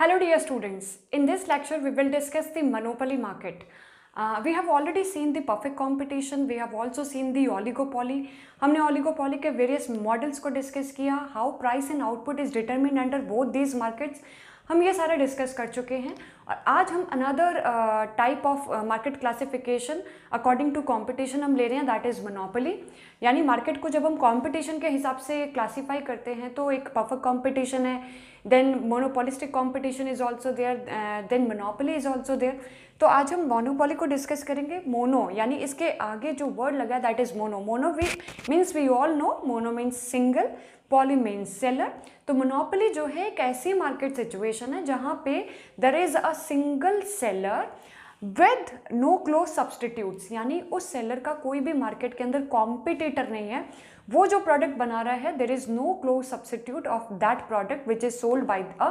Hello dear students, in this lecture we will discuss the monopoly market. Uh, we have already seen the perfect competition, we have also seen the oligopoly. We oligopoly के various models को discuss how price and output is determined under both these markets हम ये सारा discuss कर चुके हैं और आज हम another type of market classification according to competition हम ले रहे हैं दैट इज़ मोनोपोली यानी मार्केट को जब हम कंपटीशन के हिसाब से क्लासिफाई करते हैं तो एक परफेक्ट कंपटीशन है then monopolistic competition is also there then monopoly is also there तो आज हम मोनोपोली को डिस्कस करेंगे मोनो यानी इसके आगे जो वर्ड लगा है that is mono mono we means we all know mono means single poly means seller तो मोनोपोली जो है एक ऐसी मार्केट सिचुएशन है जहाँ पे there is a single seller with no close substitutes यानी उस सेलर का कोई भी मार्केट के अंदर कॉम्पिटिटर नहीं है वो जो प्रोडक्ट बना रहा है there is no close substitute of that product which is sold by a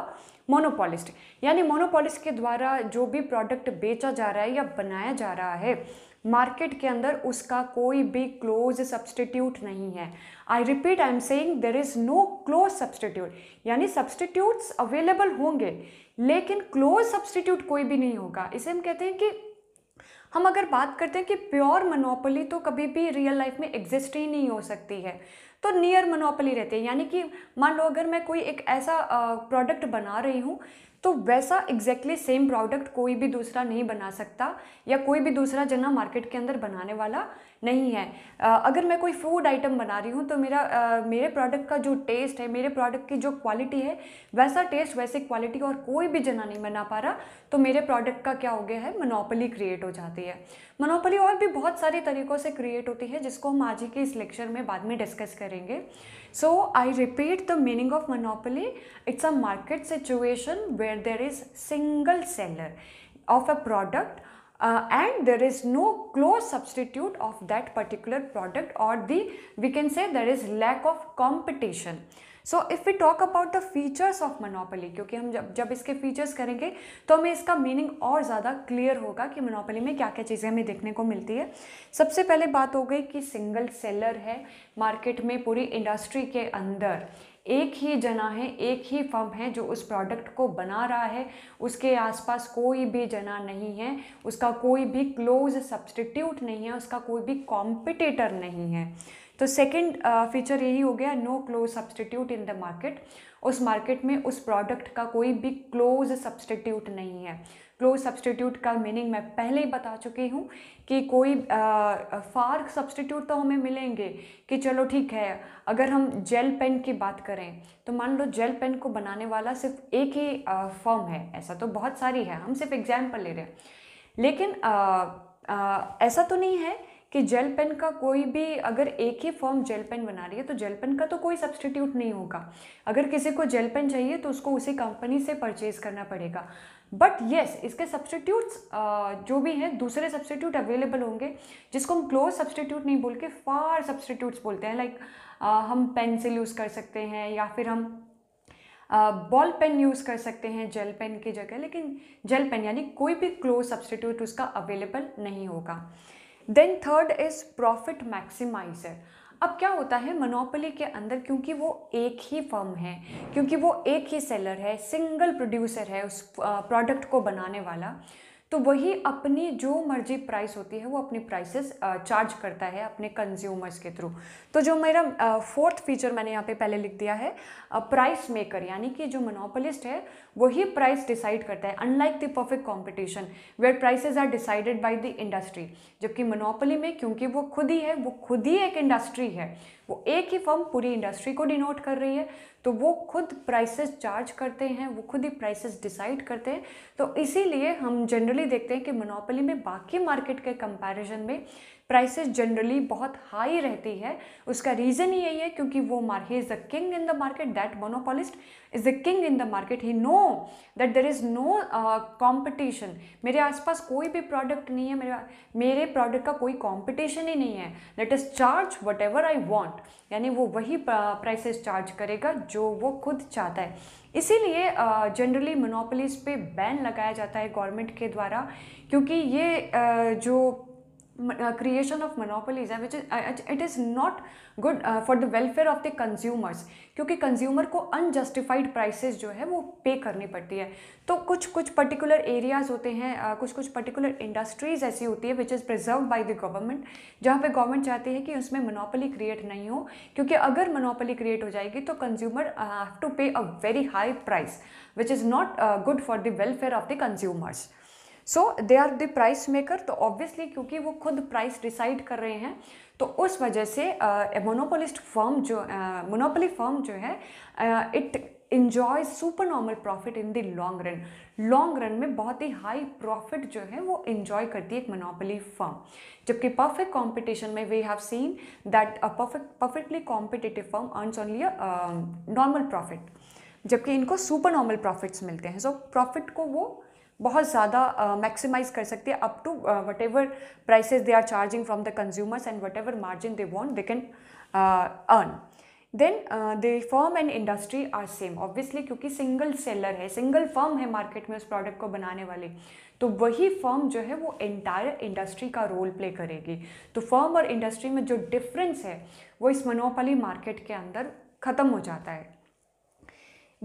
monopolist यानी मोनोपोलिस्ट के द्वारा जो भी प्रोडक्ट बेचा जा रहा है या बनाया जा रहा है मार्केट के अंदर उसका कोई भी क्लोज सब्सटीट्यूट नहीं है I repeat I am saying there is no close substitute यानी सब्सटीट्यूट्स अवेलेबल होंगे लेकिन क्लोज सब्सटीट्यूट कोई भी नहीं होगा इसे हम कहते हैं कि हम अगर बात करते हैं कि प्योर मनोपली तो कभी भी रियल लाइफ में एग्जिस्ट ही नहीं हो सकती है तो नियर मनोपली रहती है यानी कि मान लो अगर मैं कोई एक ऐसा प्रोडक्ट बना रही हूँ तो वैसा एग्जैक्टली सेम प्रोडक्ट कोई भी दूसरा नहीं बना सकता या कोई भी दूसरा जना मार्केट के अंदर बनाने वाला नहीं है अगर मैं कोई फूड आइटम बना रही हूँ तो मेरा मेरे प्रोडक्ट का जो टेस्ट है मेरे प्रोडक्ट की जो क्वालिटी है वैसा टेस्ट वैसी क्वालिटी और कोई भी जना नहीं बना पा रहा तो मेरे प्रोडक्ट का क्या हो गया है मनोपली क्रिएट हो जाती है मनोपली और भी बहुत सारे तरीक़ों से क्रिएट होती है जिसको हम आज ही के इस लेक्चर में बाद में डिस्कस करेंगे so I repeat the meaning of monopoly it's a market situation where there is single seller of a product uh, and there is no close substitute of that particular product or the we can say there is lack of competition so if we talk about the features of monopoly क्योंकि हम जब जब इसके features करेंगे तो हमें इसका meaning और ज़्यादा क्लियर होगा कि मोनोपोली में क्या क्या चीज़ें हमें देखने को मिलती है सबसे पहले बात हो गई कि सिंगल सेलर है मार्केट में पूरी इंडस्ट्री के अंदर एक ही जना है एक ही फर्म है जो उस प्रोडक्ट को बना रहा है उसके आसपास कोई भी जना नहीं है उसका कोई भी क्लोज सब्सटीट्यूट नहीं है उसका कोई भी कॉम्पिटिटर नहीं है तो सेकेंड फीचर यही हो गया no close substitute in the market उस मार्केट में उस प्रोडक्ट का कोई भी क्लोज सब्सटीट्यूट नहीं है क्लोज सब्सटीट्यूट का मीनिंग मैं पहले ही बता चुकी हूँ कि कोई फ़ार सब्सटीट्यूट तो हमें मिलेंगे कि चलो ठीक है अगर हम जेल पेन की बात करें तो मान लो जेल पेन को बनाने वाला सिर्फ एक ही फॉर्म है ऐसा तो बहुत सारी है हम सिर्फ एग्जाम्पल ले रहे हैं लेकिन आ, आ, ऐसा तो नहीं है कि जेल पेन का कोई भी अगर एक ही फॉर्म जेल पेन बना रही है तो जेल पेन का तो कोई सब्सटीट्यूट नहीं होगा अगर किसी को जेल पेन चाहिए तो उसको उसी कंपनी से परचेज़ करना पड़ेगा बट येस yes, इसके सब्सटीट्यूट्स जो भी हैं दूसरे सब्सटीट्यूट अवेलेबल होंगे जिसको हम क्लोज सब्सटीट्यूट नहीं बोल के फार सब्सटीट्यूट्स बोलते हैं लाइक हम पेंसिल यूज़ कर सकते हैं या फिर हम बॉल पेन यूज़ कर सकते हैं जेल पेन की जगह लेकिन जेल पेन यानी कोई भी क्लोज सब्सटीट्यूट उसका अवेलेबल नहीं होगा then third is profit maximiser अब क्या होता है मनोपली के अंदर क्योंकि वो एक ही फर्म है क्योंकि वो एक ही सेलर है सिंगल प्रोड्यूसर है उस प्रोडक्ट uh, को बनाने वाला तो वही अपनी जो मर्जी प्राइस होती है वो अपनी प्राइसेस चार्ज करता है अपने कंज्यूमर्स के थ्रू तो जो मेरा फोर्थ फीचर मैंने यहाँ पे पहले लिख दिया है प्राइस मेकर यानी कि जो मोनोपोलिस्ट है वही प्राइस डिसाइड करता है unlike the perfect competition where prices are decided by the industry जबकि मोनोपोली में क्योंकि वो खुद ही है वो खुद ही एक इंडस्ट्री है वो एक ही फर्म पूरी इंडस्ट्री को डिनोट कर रही है तो वो खुद प्राइसेस चार्ज करते हैं वो खुद ही प्राइसेस डिसाइड करते हैं तो इसीलिए हम जनरली देखते हैं कि मोनोपली में बाकी मार्केट के कंपैरिजन में प्राइसेस जनरली बहुत हाई रहती है उसका रीज़न ही यही है क्योंकि वो he is the king in the market that monopolist is the king in the market he know that there is no competition मेरे आसपास कोई भी प्रोडक्ट नहीं है मेरे मेरे प्रोडक्ट का कोई कॉम्पिटिशन ही नहीं है let is charge whatever I want यानी वो वही प्राइसेस uh, चार्ज करेगा जो वो खुद चाहता है इसीलिए जनरली uh, मोनोपोलीज पे बैन लगाया जाता है गवर्नमेंट के द्वारा क्योंकि ये uh, जो क्रिएशन ऑफ मोनोपोलीज है which is it is not good for the welfare of the consumers क्योंकि कंज्यूमर को अनजस्टिफाइड प्राइसेस जो है वो पे करनी पड़ती है तो कुछ कुछ पर्टिकुलर एरियाज़ होते हैं uh, कुछ कुछ पर्टिकुलर इंडस्ट्रीज़ ऐसी होती है which is preserve by the government जहाँ पे गवर्नमेंट चाहती है कि उसमें मोनोपोली क्रिएट नहीं हो क्योंकि अगर मोनोपोली क्रिएट हो जाएगी तो consumer have to pay a very high price which is not good for the welfare of the consumers so they are the price maker तो ऑब्वियसली क्योंकि वो खुद प्राइस डिसाइड कर रहे हैं तो उस वजह से मोनोपोलिस्ट फर्म जो मोनोपोली फर्म जो है it enjoy super normal profit in the long run long run में बहुत ही हाई प्रॉफिट जो है वो इन्जॉय करती है एक मोनोपली फर्म जबकि परफेक्ट कॉम्पिटिशन में we have seen that a perfect perfectly competitive firm earns only normal profit जबकि इनको सुपर नॉर्मल प्रॉफिट्स मिलते हैं सो so, प्रॉफिट को वो बहुत ज़्यादा मैक्सिमाइज कर सकते हैं up to whatever prices they are charging from the consumers and whatever margin they want they can earn then the firm and industry are same obviously क्योंकि single seller है single firm है market में उस product को बनाने वाले तो वही फर्म जो है वो एंटायर इंडस्ट्री का रोल प्ले करेगी तो फर्म और इंडस्ट्री में जो डिफरेंस है वो इस मनोपाली मार्केट के अंदर ख़त्म हो जाता है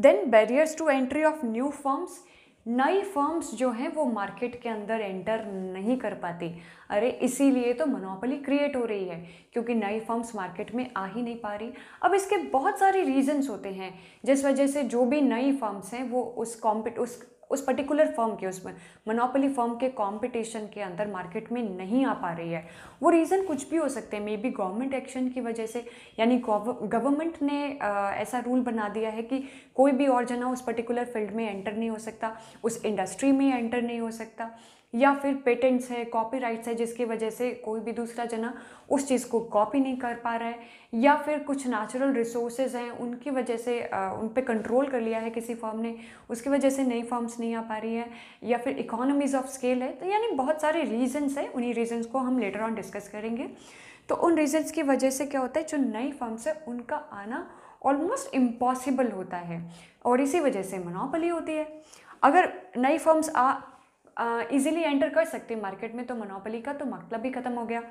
then barriers to entry of new firms नई फर्म्स जो हैं वो मार्केट के अंदर एंटर नहीं कर पाती अरे इसीलिए तो मोनोपोली क्रिएट हो रही है क्योंकि नई फर्म्स मार्केट में आ ही नहीं पा रही अब इसके बहुत सारे रीजंस होते हैं जिस वजह से जो भी नई फर्म्स हैं वो उस कॉम्पिट उस उस पर्टिकुलर फर्म के उसमें मोनोपोली फर्म के कॉम्पिटिशन के अंदर मार्केट में नहीं आ पा रही है वो रीज़न कुछ भी हो सकते हैं मे बी गवर्नमेंट एक्शन की वजह से यानी गवर्नमेंट ने आ, ऐसा रूल बना दिया है कि कोई भी और जना उस पर्टिकुलर फील्ड में एंटर नहीं हो सकता उस इंडस्ट्री में एंटर नहीं हो सकता या फिर पेटेंट्स है कॉपीराइट्स है जिसकी वजह से कोई भी दूसरा जना उस चीज़ को कॉपी नहीं कर पा रहा है या फिर कुछ नेचुरल रिसोर्सेज हैं उनकी वजह से आ, उन पर कंट्रोल कर लिया है किसी फॉर्म ने उसकी वजह से नई फॉर्म्स नहीं आ पा रही है या फिर इकोनॉमीज़ ऑफ स्केल है तो यानी बहुत सारे रीजन्स हैं उन्हीं रीजन्स को हम लेटर ऑन डिस्कस करेंगे तो उन रीजन्स की वजह से क्या होता है जो नई फॉर्म्स है उनका आना ऑलमोस्ट इम्पॉसिबल होता है और इसी वजह से मोनोपली होती है अगर नई फर्म्स आ इजीली एंटर कर सकते हैं मार्केट में तो मनोपली का तो मतलब भी ख़त्म हो गया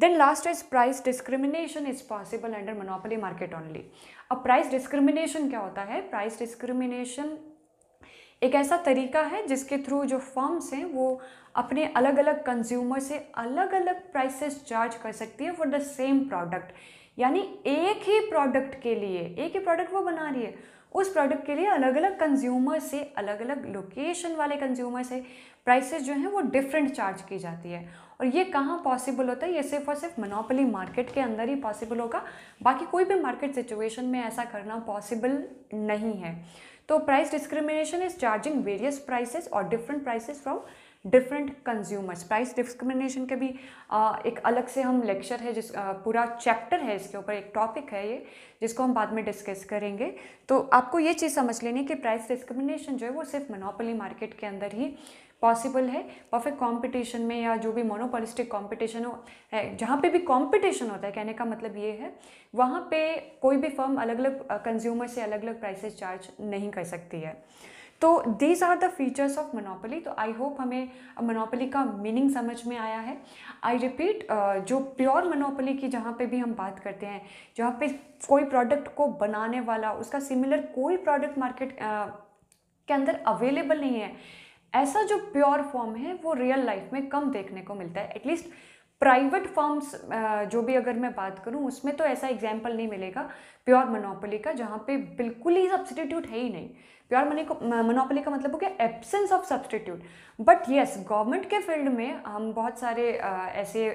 then last is price discrimination is possible under monopoly market only अब प्राइस डिस्क्रिमिनेशन क्या होता है प्राइस डिस्क्रिमिनेशन एक ऐसा तरीका है जिसके थ्रू जो फर्म्स हैं वो अपने अलग अलग कंज्यूमर से अलग अलग प्राइसेस चार्ज कर सकती है फॉर द सेम प्रोडक्ट यानी एक ही प्रोडक्ट के लिए एक ही प्रोडक्ट वो बना रही है उस प्रोडक्ट के लिए अलग अलग कंज्यूमर से अलग अलग लोकेशन वाले कंज्यूमर से प्राइसेस जो हैं वो डिफरेंट चार्ज की जाती है और ये कहाँ पॉसिबल होता है ये सिर्फ और सिर्फ मनोपली मार्केट के अंदर ही पॉसिबल होगा बाकी कोई भी मार्केट सिचुएशन में ऐसा करना पॉसिबल नहीं है तो price discrimination is charging various prices और different prices from different consumers price discrimination के भी आ, एक अलग से हम लेक्चर है जिस आ, पूरा चैप्टर है इसके ऊपर एक टॉपिक है ये जिसको हम बाद में डिस्कस करेंगे तो आपको ये चीज़ समझ लेनी कि प्राइस डिस्क्रिमिनेशन जो है वो सिर्फ मोनोपोली मार्केट के अंदर ही पॉसिबल है परफेक्ट कॉम्पिटिशन में या जो भी मोनोपोलिस्टिक कॉम्पिटिशन हो है जहाँ पे भी कॉम्पिटिशन होता है कहने का मतलब ये है वहाँ पे कोई भी फर्म अलग अलग कंज्यूमर से अलग अलग प्राइसेस चार्ज नहीं कर सकती है तो these are the features of monopoly तो आई होप हमें मोनोपली uh, का मीनिंग समझ में आया है आई रिपीट uh, जो प्योर मोनोपली की जहाँ पे भी हम बात करते हैं जहाँ पे कोई प्रोडक्ट को बनाने वाला उसका सिमिलर कोई प्रोडक्ट मार्केट uh, के अंदर अवेलेबल नहीं है ऐसा जो प्योर फॉर्म है वो रियल लाइफ में कम देखने को मिलता है एटलीस्ट प्राइवेट फर्म्स uh, जो भी अगर मैं बात करूँ उसमें तो ऐसा एग्जाम्पल नहीं मिलेगा प्योर मोनोपोली का जहाँ पे बिल्कुल ही सब्सटीट्यूट है ही नहीं प्योर मनी मोनोपोली का मतलब हो गया absence of substitute but yes government के फील्ड में हम बहुत सारे uh, ऐसे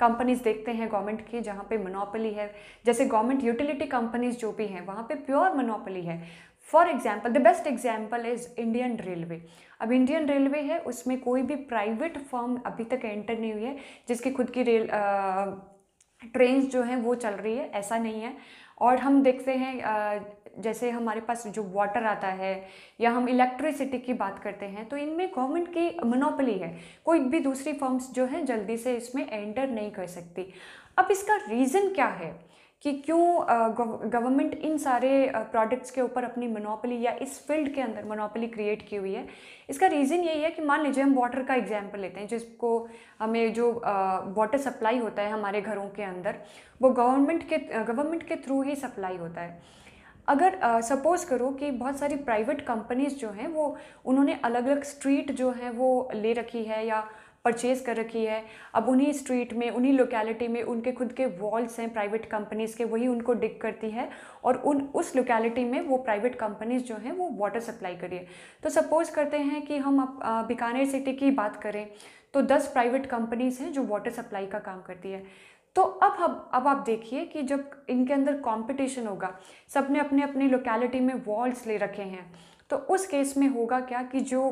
कंपनीज uh, देखते हैं गवर्नमेंट की जहाँ पे मोनोपोली है जैसे गवर्नमेंट यूटिलिटी कंपनीज जो भी हैं वहाँ पे प्योर मोनोपोली है for example the best example is Indian railway अब इंडियन रेलवे है उसमें कोई भी प्राइवेट फर्म अभी तक एंटर नहीं हुई है जिसकी खुद की रेल ट्रेन जो हैं वो चल रही है ऐसा नहीं है और हम देखते हैं आ, जैसे हमारे पास जो वाटर आता है या हम इलेक्ट्रिसिटी की बात करते हैं तो इनमें गवर्नमेंट की मोनोपली है कोई भी दूसरी फर्म्स जो हैं जल्दी से इसमें एंटर नहीं कर सकती अब इसका रीज़न क्या है कि क्यों गवर्नमेंट इन सारे प्रोडक्ट्स के ऊपर अपनी मोनोपली या इस फील्ड के अंदर मोनोपली क्रिएट की हुई है इसका रीज़न यही है कि मान लीजिए हम वाटर का एग्जाम्पल लेते हैं जिसको हमें जो वाटर सप्लाई होता है हमारे घरों के अंदर वो गवर्नमेंट के गवर्नमेंट के थ्रू ही सप्लाई होता है अगर सपोज़ uh, करो कि बहुत सारी प्राइवेट कंपनीज़ जो हैं वो उन्होंने अलग अलग स्ट्रीट जो हैं वो ले रखी है या परचेज़ कर रखी है अब उन्हीं स्ट्रीट में उन्हीं लोकेलिटी में उनके खुद के वॉल्स हैं प्राइवेट कंपनीज़ के वही उनको डिग करती है और उन उस लोकेलिटी में वो प्राइवेट कंपनीज़ जो हैं वो वाटर सप्लाई करिए तो सपोज़ करते हैं कि हम बीकानेर सिटी की बात करें तो दस प्राइवेट कंपनीज़ हैं जो वाटर सप्लाई का काम करती है तो अब हम अब आप देखिए कि जब इनके अंदर कंपटीशन होगा सबने अपने अपने लोकेलिटी में वॉल्स ले रखे हैं तो उस केस में होगा क्या कि जो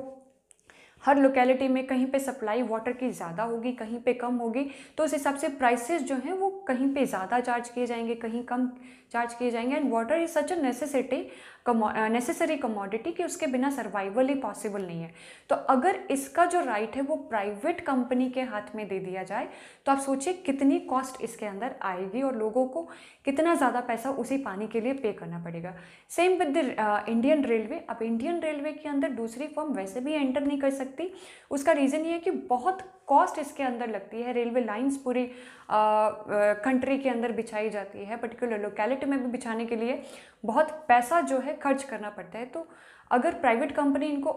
हर लोकेलिटी में कहीं पे सप्लाई वाटर की ज़्यादा होगी कहीं पे कम होगी तो उस हिसाब से प्राइसेस जो हैं वो कहीं पे ज़्यादा चार्ज किए जाएंगे कहीं कम चार्ज किए जाएंगे and water is such a necessity necessary commodity कि उसके बिना सर्वाइवल ही पॉसिबल नहीं है तो अगर इसका जो राइट right है वो प्राइवेट कंपनी के हाथ में दे दिया जाए तो आप सोचिए कितनी कॉस्ट इसके अंदर आएगी और लोगों को कितना ज़्यादा पैसा उसी पानी के लिए पे करना पड़ेगा same with the Indian railway अब इंडियन रेलवे के अंदर दूसरी फॉर्म वैसे भी एंटर नहीं कर सकती उसका रीज़न ये है कि बहुत कॉस्ट इसके अंदर लगती है रेलवे लाइन्स पूरी कंट्री uh, uh, के अंदर बिछाई जाती है पर्टिकुलर लोकेलिटी रेंट में भी बिछाने के लिए बहुत पैसा जो है खर्च करना पड़ता है तो अगर प्राइवेट कंपनी इनको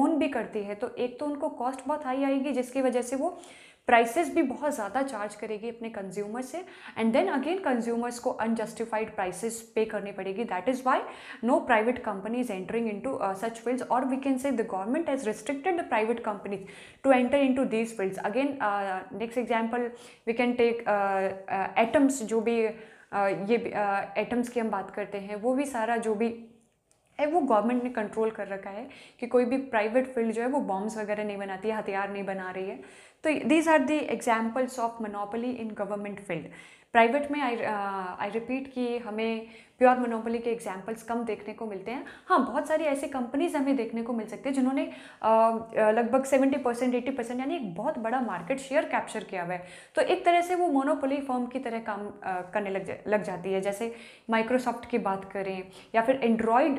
ओन भी करती है तो एक तो उनको कॉस्ट बहुत हाई आएगी जिसकी वजह से वो प्राइसेस भी बहुत ज़्यादा चार्ज करेगी अपने कंज्यूमर से एंड देन अगेन कंज्यूमर्स को अनजस्टिफाइड प्राइसेस पे करनी पड़ेगी that is why no private companies entering into such fields और we can say the government has restricted the private companies to enter into these fields again next example we can take atoms जो भी ये atoms की हम बात करते हैं वो भी सारा जो भी है वो गवर्नमेंट ने कंट्रोल कर रखा है कि कोई भी प्राइवेट फील्ड जो है वो बॉम्ब्स वगैरह नहीं बनाती है हथियार नहीं बना रही है तो these are the examples of monopoly in government field private में आई आई रिपीट कि हमें प्योर मोनोपोली के एग्जाम्पल्स कम देखने को मिलते हैं हाँ बहुत सारी ऐसी कंपनीज हमें देखने को मिल सकती है जिन्होंने uh, uh, लगभग सेवेंटी परसेंट एट्टी परसेंट यानी एक बहुत बड़ा मार्केट शेयर कैप्चर किया हुआ है तो एक तरह से वो मोनोपोली फॉर्म की तरह काम आ, uh, करने लग जा, लग जाती है जैसे माइक्रोसॉफ्ट की बात करें या फिर एंड्रॉयड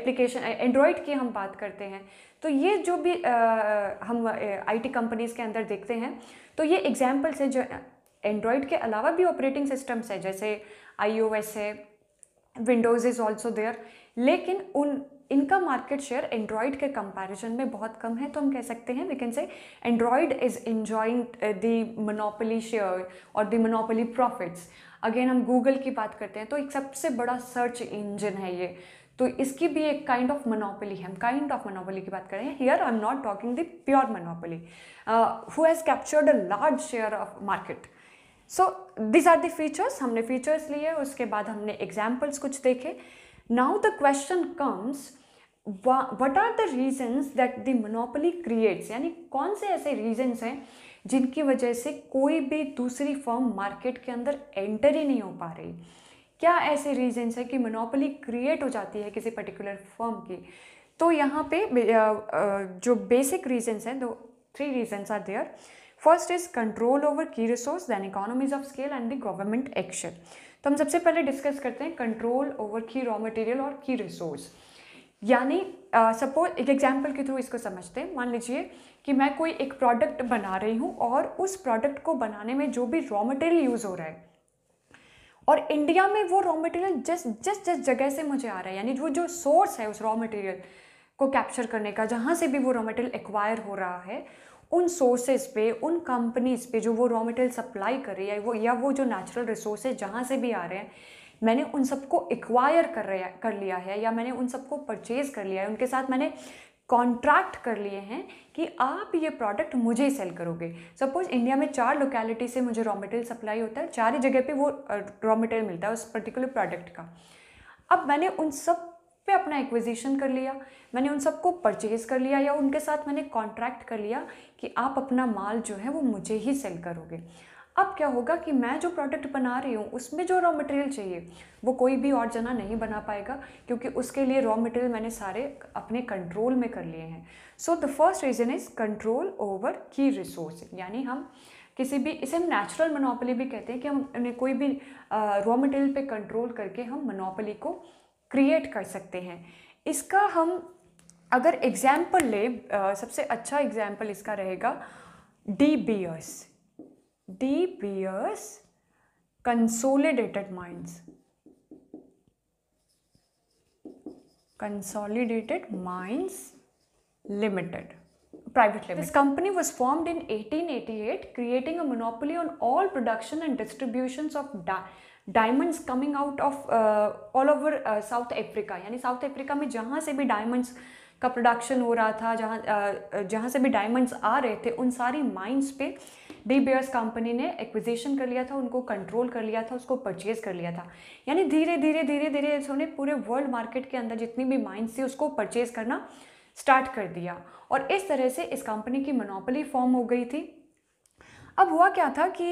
एप्लीकेशन एंड्रॉयड की हम बात करते हैं तो ये जो भी आ, हम आईटी कंपनीज़ के अंदर देखते हैं तो ये एग्जाम्पल्स हैं जो एंड्रॉयड के अलावा भी ऑपरेटिंग सिस्टम्स है जैसे आई ओ एस है विंडोज़ इज़ ऑल्सो देयर लेकिन उन इनका मार्केट शेयर एंड्रॉयड के कंपैरिजन में बहुत कम है तो हम कह सकते हैं we can say Android is enjoying the monopoly share और द मोनोपोली प्रॉफिट्स अगेन हम गूगल की बात करते हैं तो एक सबसे बड़ा सर्च इंजन है ये तो इसकी भी एक काइंड ऑफ मोनोपोली है हम काइंड ऑफ मोनोपोली की बात कर रहे हैं here I am not talking the pure monopoly who has captured a large share of market so these are the features हमने फीचर्स लिए उसके बाद हमने एग्जाम्पल्स कुछ देखे now the question comes what are the reasons that the monopoly creates यानी कौन से ऐसे रीजन्स हैं जिनकी वजह से कोई भी दूसरी फर्म मार्केट के अंदर एंटर ही नहीं हो पा रही क्या ऐसे रीजन्स हैं कि मोनोपली क्रिएट हो जाती है किसी पर्टिकुलर फर्म की तो यहाँ पे जो बेसिक रीजन्स हैं दो three reasons are there first is control over key resource then economies of scale and the government action तो हम सबसे पहले डिस्कस करते हैं control over key raw material और की रिसोर्स यानी सपोज एक एग्जाम्पल के थ्रू इसको समझते हैं मान लीजिए कि मैं कोई एक प्रोडक्ट बना रही हूँ और उस प्रोडक्ट को बनाने में जो भी रॉ मटेरियल यूज़ हो रहा है और इंडिया में वो रॉ मटेरियल जिस जिस जिस जगह से मुझे आ रहा है यानी वो जो सोर्स है उस रॉ मटेरियल को कैप्चर करने का जहाँ से भी वो रॉ मटेरियल एक्वायर हो रहा है उन सोर्सेज पे उन कंपनीज़ पे जो वो रॉ मटेरियल सप्लाई कर रही है वो या वो जो नेचुरल रिसोर्सेज जहाँ से भी आ रहे हैं मैंने उन सबको एक्वायर कर रहा कर लिया है या मैंने उन सबको परचेज़ कर लिया है उनके साथ मैंने कॉन्ट्रैक्ट कर लिए हैं कि आप ये प्रोडक्ट मुझे सेल करोगे सपोज इंडिया में चार लोकेलिटी से मुझे रॉ मटेरियल सप्लाई होता है चार ही जगह पे वो रॉ मटेरियल मिलता है उस पर्टिकुलर प्रोडक्ट का अब मैंने उन सब પે અપના એક્વિઝિશન કર લિયા મેને ઉન સબકો પરચેસ કર લિયા يا ઉનકે સાથ મેને કોન્ટ્રાક્ટ કર લિયા કે આપ અપના માલ જો હે વો મુજે હી સેલ કરોગે اب ક્યા હોગા કે મે જો પ્રોડક્ટ બના રહી હું ઉસમે જો રો મટીરિયલ જોઈએ વો કોઈ ભી ઓર જના નહીં બના પાહેગા ક્યોકી ઉસકે લિયે રો મટીરિયલ મેને سارے અપને કંટ્રોલ મે કર લિયે હે so the first reason is control over key resource મતલબ હમ કિસી ભી ઇસેમ નેચરલ મોનોપોલી ભી કહેતે હે કે હમ કોઈ ભી રો મટીરિયલ પે કંટ્રોલ કરકે હમ મોનોપોલી કો क्रिएट कर सकते हैं इसका हम अगर एग्जाम्पल ले सबसे अच्छा एग्जाम्पल इसका रहेगा De Beers De Beers Consolidated Mines Consolidated Mines Limited private limited this company was formed in 1888 creating a monopoly on all production and distribution of the diamonds coming out of all over South Africa यानी South Africa में जहाँ से भी diamonds का production हो रहा था जहाँ uh, uh जहाँ से भी डायमंड्स आ रहे थे उन सारी माइंस पे डी बेयर्स कंपनी ने एक्विजिशन कर लिया था उनको कंट्रोल कर लिया था उसको परचेज कर लिया था यानी धीरे धीरे धीरे धीरे उन्होंने पूरे वर्ल्ड मार्केट के अंदर जितनी भी माइंस थी उसको परचेज करना स्टार्ट कर दिया और इस तरह से इस कंपनी की मोनोपली फॉर्म हो गई थी अब हुआ क्या था कि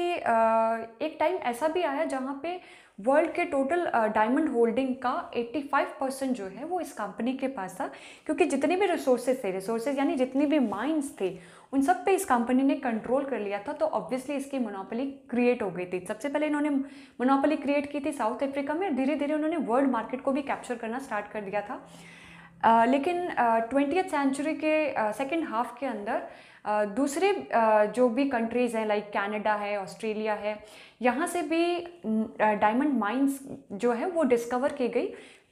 एक टाइम ऐसा भी आया जहाँ पे वर्ल्ड के टोटल डायमंड होल्डिंग का 85 परसेंट जो है वो इस कंपनी के पास था क्योंकि जितने भी रिसोर्सेज थे रिसोर्सेज यानी जितने भी माइंस थे उन सब पे इस कंपनी ने कंट्रोल कर लिया था तो ऑब्वियसली इसकी मोनोपोली क्रिएट हो गई थी सबसे पहले इन्होंने मोनोपोली क्रिएट की थी साउथ अफ्रीका में धीरे धीरे उन्होंने वर्ल्ड मार्केट को भी कैप्चर करना स्टार्ट कर दिया था आ, लेकिन ट्वेंटी सेंचुरी के सेकेंड हाफ के अंदर दूसरे जो भी कंट्रीज़ हैं लाइक कनाडा है ऑस्ट्रेलिया है यहाँ से भी डायमंड माइंस जो है वो डिस्कवर की गई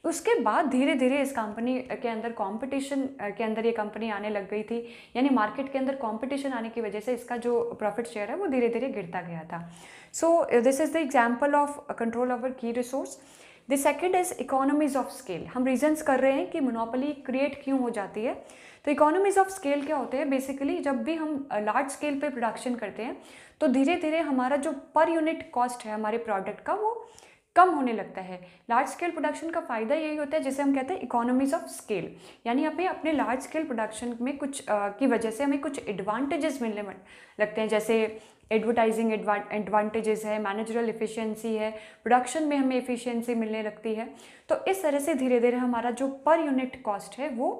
उसके बाद धीरे धीरे इस कंपनी के अंदर कंपटीशन के अंदर ये कंपनी आने लग गई थी यानी मार्केट के अंदर कंपटीशन आने की वजह से इसका जो प्रॉफिट शेयर है वो धीरे धीरे गिरता गया था so this is the example of control over key resource the second is economies of scale हम रीजन्स कर रहे हैं कि मोनोपली क्रिएट क्यों हो जाती है तो इकोनॉमीज़ ऑफ स्केल क्या होते हैं बेसिकली जब भी हम लार्ज स्केल पे प्रोडक्शन करते हैं तो धीरे धीरे हमारा जो पर यूनिट कॉस्ट है हमारे प्रोडक्ट का वो कम होने लगता है लार्ज स्केल प्रोडक्शन का फ़ायदा यही होता है जिसे हम कहते हैं इकोनॉमीज ऑफ स्केल यानी हमें अपने लार्ज स्केल प्रोडक्शन में कुछ आ, की वजह से हमें कुछ एडवांटेजेस मिलने लगते हैं जैसे एडवर्टाइजिंग एडवांटेजेस है मैनेजरल इफ़िशियंसी है प्रोडक्शन में हमें इफ़िशियंसी मिलने लगती है तो इस तरह से धीरे धीरे हमारा जो पर यूनिट कॉस्ट है वो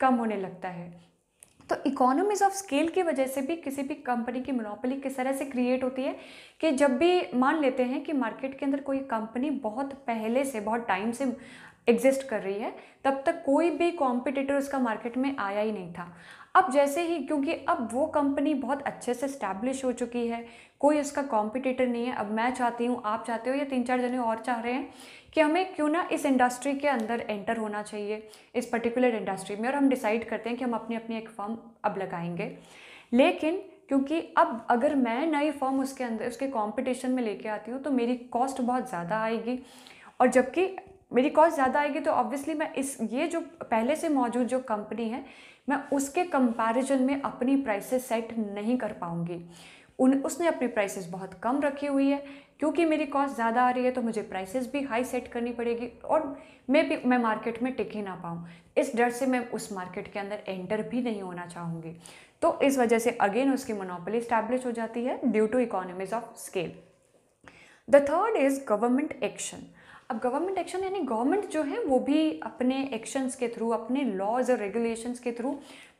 कम होने लगता है तो इकोनॉमीज़ ऑफ स्केल की वजह से भी किसी भी कंपनी की मोनोपोली किस तरह से क्रिएट होती है कि जब भी मान लेते हैं कि मार्केट के अंदर कोई कंपनी बहुत पहले से बहुत टाइम से एग्जिस्ट कर रही है तब तक कोई भी कॉम्पिटिटर उसका मार्केट में आया ही नहीं था अब जैसे ही क्योंकि अब वो कंपनी बहुत अच्छे से स्टैब्लिश हो चुकी है कोई उसका कॉम्पिटिटर नहीं है अब मैं चाहती हूँ आप चाहते हो या तीन चार जने और चाह रहे हैं कि हमें क्यों ना इस इंडस्ट्री के अंदर एंटर होना चाहिए इस पर्टिकुलर इंडस्ट्री में और हम डिसाइड करते हैं कि हम अपनी अपनी एक फॉर्म अब लगाएंगे लेकिन क्योंकि अब अगर मैं नई फॉर्म उसके अंदर उसके कॉम्पिटिशन में लेके आती हूँ तो मेरी कॉस्ट बहुत ज़्यादा आएगी और जबकि मेरी कॉस्ट ज़्यादा आएगी तो ऑब्वियसली मैं इस ये जो पहले से मौजूद जो कंपनी है मैं उसके कंपैरिजन में अपनी प्राइसेस सेट नहीं कर पाऊँगी उन उसने अपनी प्राइसेस बहुत कम रखी हुई है क्योंकि मेरी कॉस्ट ज़्यादा आ रही है तो मुझे प्राइसेस भी हाई सेट करनी पड़ेगी और मैं भी मैं मार्केट में टिक ही ना पाऊँ इस डर से मैं उस मार्केट के अंदर एंटर भी नहीं होना चाहूँगी तो इस वजह से अगेन उसकी मोनोपली स्टैब्लिश हो जाती है due to economies of scale the third is government action अब गवर्नमेंट एक्शन यानी गवर्नमेंट जो है वो भी अपने एक्शंस के थ्रू अपने लॉज और रेगुलेशंस के थ्रू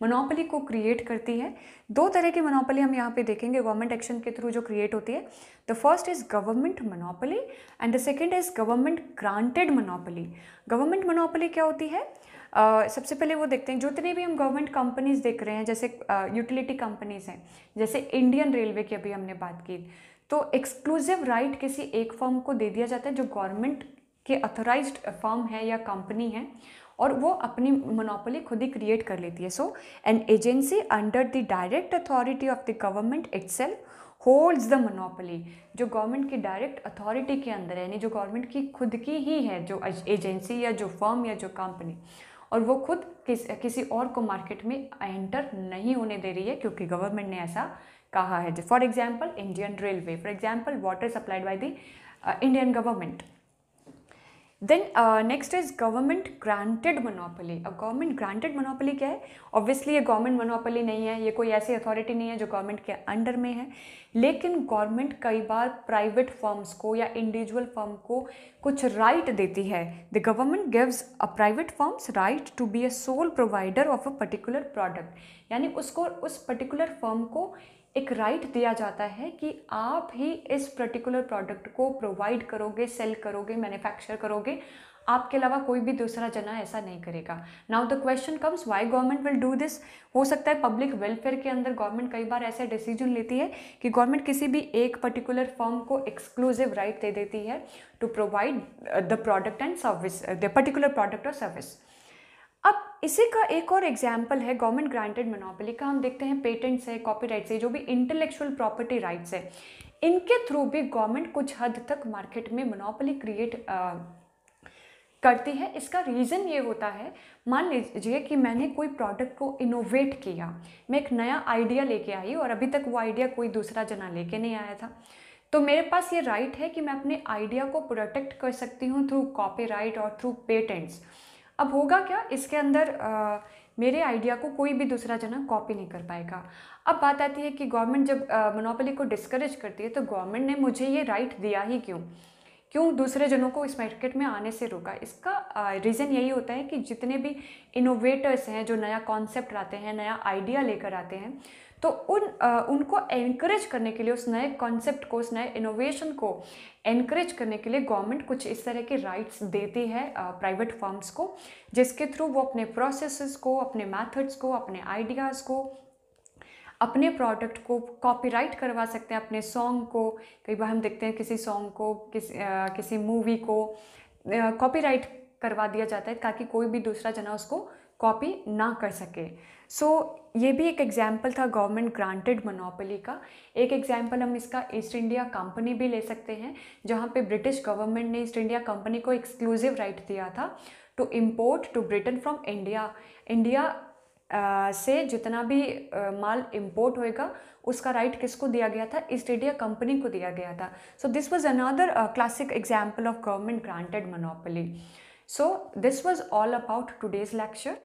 मोनोपोली को क्रिएट करती है दो तरह की मोनोपोली हम यहाँ पे देखेंगे गवर्नमेंट एक्शन के थ्रू जो क्रिएट होती है the first is government monopoly and the second is government granted monopoly government monopoly क्या होती है Uh, सबसे पहले वो देखते हैं जितने भी हम गवर्नमेंट कंपनीज़ देख रहे हैं जैसे यूटिलिटी uh, कंपनीज़ हैं जैसे इंडियन रेलवे की अभी हमने बात की तो एक्सक्लूसिव राइट right किसी एक फर्म को दे दिया जाता है जो गवर्नमेंट कि अथोराइज फर्म है या कंपनी है और वो अपनी मोनोपोली खुद ही क्रिएट कर लेती है so an agency under the direct authority of the government it's holds the monopoly जो गवर्नमेंट की डायरेक्ट अथॉरिटी के अंदर है यानी जो गवर्नमेंट की खुद की ही है जो एजेंसी या जो फर्म या जो कंपनी और वो खुद किस किसी और को मार्केट में एंटर नहीं होने दे रही है क्योंकि गवर्नमेंट ने ऐसा कहा है for example Indian railway for example water supplied by the Indian government then next is government granted monopoly अब गवर्नमेंट ग्रांटेड मोनोपोली क्या है ऑब्वियसली ये गवर्नमेंट मोनोपोली नहीं है ये कोई ऐसी अथॉरिटी नहीं है जो गवर्नमेंट के अंडर में है लेकिन गवर्नमेंट कई बार प्राइवेट फर्म्स को या इंडिविजुअल फर्म को कुछ राइट right देती है the government gives a private firms right to be a sole provider of a particular product यानी उसको उस पर्टिकुलर फर्म को एक राइट right दिया जाता है कि आप ही इस पर्टिकुलर प्रोडक्ट को प्रोवाइड करोगे सेल करोगे मैन्युफैक्चर करोगे आपके अलावा कोई भी दूसरा जना ऐसा नहीं करेगा now the question comes why government will do this हो सकता है पब्लिक वेलफेयर के अंदर गवर्नमेंट कई बार ऐसे डिसीजन लेती है कि गवर्नमेंट किसी भी एक पर्टिकुलर फर्म को एक्सक्लूसिव राइट right दे देती है to provide the product and service the particular product और सर्विस इसी का एक और एग्जाम्पल है गवर्नमेंट ग्रांटेड मोनोपली का हम देखते हैं पेटेंट्स है कॉपी है जो भी इंटेलेक्चुअल प्रॉपर्टी राइट्स है इनके थ्रू भी गवर्नमेंट कुछ हद तक मार्केट में मनोपली क्रिएट करती है इसका रीज़न ये होता है मान लीजिए कि मैंने कोई प्रोडक्ट को इनोवेट किया मैं एक नया आइडिया लेके आई और अभी तक वो आइडिया कोई दूसरा जना लेके नहीं आया था तो मेरे पास ये राइट है कि मैं अपने आइडिया को प्रोटेक्ट कर सकती हूँ थ्रू कॉपीराइट और थ्रू पेटेंट्स अब होगा क्या इसके अंदर आ, मेरे आइडिया को कोई भी दूसरा जना कॉपी नहीं कर पाएगा अब बात आती है कि गवर्नमेंट जब मोनोपोली को डिस्करेज करती है तो गवर्नमेंट ने मुझे ये राइट दिया ही क्यों क्यों दूसरे जनों को इस मार्केट में आने से रोका इसका रीज़न यही होता है कि जितने भी इनोवेटर्स हैं जो नया कॉन्सेप्ट आते हैं नया आइडिया लेकर आते हैं तो उन आ, उनको एनकरेज करने के लिए उस नए कॉन्सेप्ट को उस नए इनोवेशन को एनकरेज करने के लिए गवर्नमेंट कुछ इस तरह के राइट्स देती है प्राइवेट फर्म्स को जिसके थ्रू वो अपने प्रोसेसेस को अपने मेथड्स को अपने आइडियाज़ को अपने प्रोडक्ट को कॉपीराइट करवा सकते हैं अपने सॉन्ग को कई बार हम देखते हैं किसी सॉन्ग को किस, आ, किसी मूवी को कॉपीराइट करवा दिया जाता है ताकि कोई भी दूसरा जना उसको कॉपी ना कर सके सो so, ये भी एक एग्ज़ाम्पल था गवर्नमेंट ग्रांटेड मोनोपोली का एक एग्ज़ाम्पल हम इसका ईस्ट इंडिया कंपनी भी ले सकते हैं जहाँ पे ब्रिटिश गवर्नमेंट ने ईस्ट इंडिया कंपनी को एक्सक्लूसिव राइट दिया था to import to Britain from India India से जितना भी आ, माल इम्पोर्ट होएगा उसका राइट right किसको दिया गया था ईस्ट इंडिया कंपनी को दिया गया था so this was another classic example of government granted monopoly so this was all about today's lecture